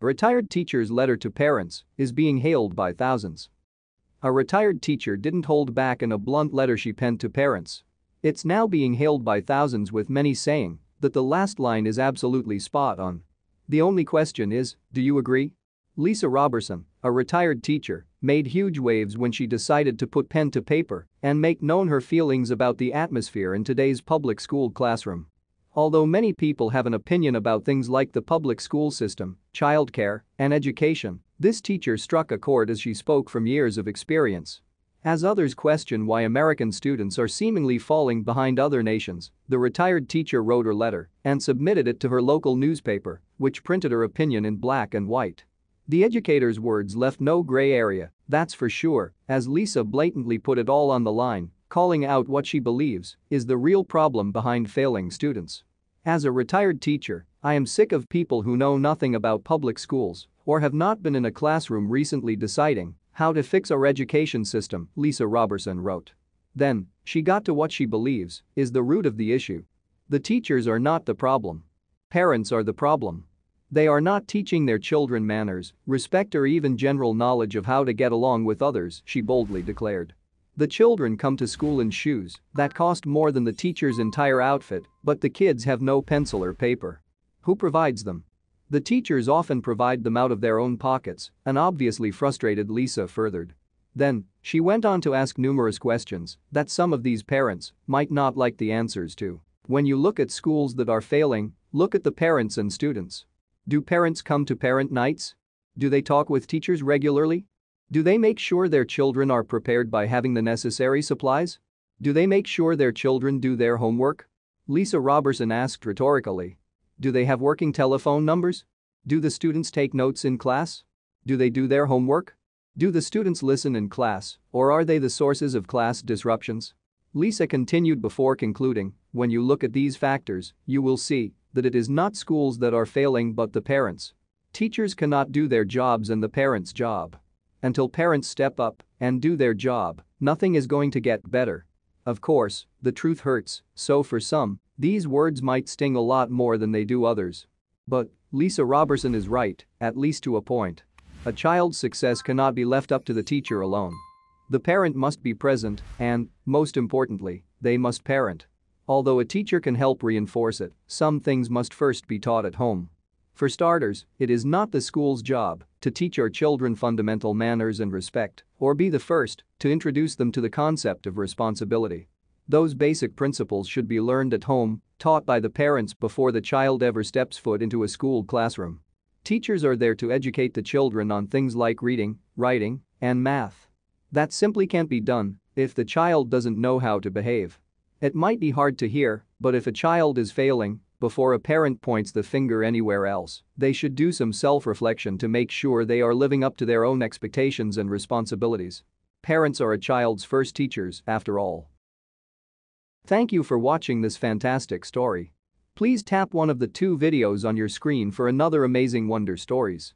Retired teacher's letter to parents is being hailed by thousands. A retired teacher didn't hold back in a blunt letter she penned to parents. It's now being hailed by thousands with many saying that the last line is absolutely spot on. The only question is, do you agree? Lisa Robertson, a retired teacher, made huge waves when she decided to put pen to paper and make known her feelings about the atmosphere in today's public school classroom. Although many people have an opinion about things like the public school system, childcare, and education, this teacher struck a chord as she spoke from years of experience. As others question why American students are seemingly falling behind other nations, the retired teacher wrote her letter and submitted it to her local newspaper, which printed her opinion in black and white. The educator's words left no gray area, that's for sure, as Lisa blatantly put it all on the line, calling out what she believes is the real problem behind failing students. As a retired teacher, I am sick of people who know nothing about public schools or have not been in a classroom recently deciding how to fix our education system, Lisa Robertson wrote. Then, she got to what she believes is the root of the issue. The teachers are not the problem. Parents are the problem. They are not teaching their children manners, respect or even general knowledge of how to get along with others, she boldly declared. The children come to school in shoes that cost more than the teacher's entire outfit, but the kids have no pencil or paper. Who provides them? The teachers often provide them out of their own pockets, an obviously frustrated Lisa furthered. Then, she went on to ask numerous questions that some of these parents might not like the answers to. When you look at schools that are failing, look at the parents and students. Do parents come to parent nights? Do they talk with teachers regularly? Do they make sure their children are prepared by having the necessary supplies? Do they make sure their children do their homework? Lisa Robertson asked rhetorically. Do they have working telephone numbers? Do the students take notes in class? Do they do their homework? Do the students listen in class, or are they the sources of class disruptions? Lisa continued before concluding, when you look at these factors, you will see that it is not schools that are failing but the parents. Teachers cannot do their jobs and the parents' job. Until parents step up and do their job, nothing is going to get better. Of course, the truth hurts, so for some, these words might sting a lot more than they do others. But Lisa Robertson is right, at least to a point. A child's success cannot be left up to the teacher alone. The parent must be present and, most importantly, they must parent. Although a teacher can help reinforce it, some things must first be taught at home. For starters, it is not the school's job to teach our children fundamental manners and respect or be the first to introduce them to the concept of responsibility. Those basic principles should be learned at home, taught by the parents before the child ever steps foot into a school classroom. Teachers are there to educate the children on things like reading, writing, and math. That simply can't be done if the child doesn't know how to behave. It might be hard to hear, but if a child is failing before a parent points the finger anywhere else, they should do some self-reflection to make sure they are living up to their own expectations and responsibilities. Parents are a child's first teachers, after all. Thank you for watching this fantastic story. Please tap one of the two videos on your screen for another amazing wonder stories.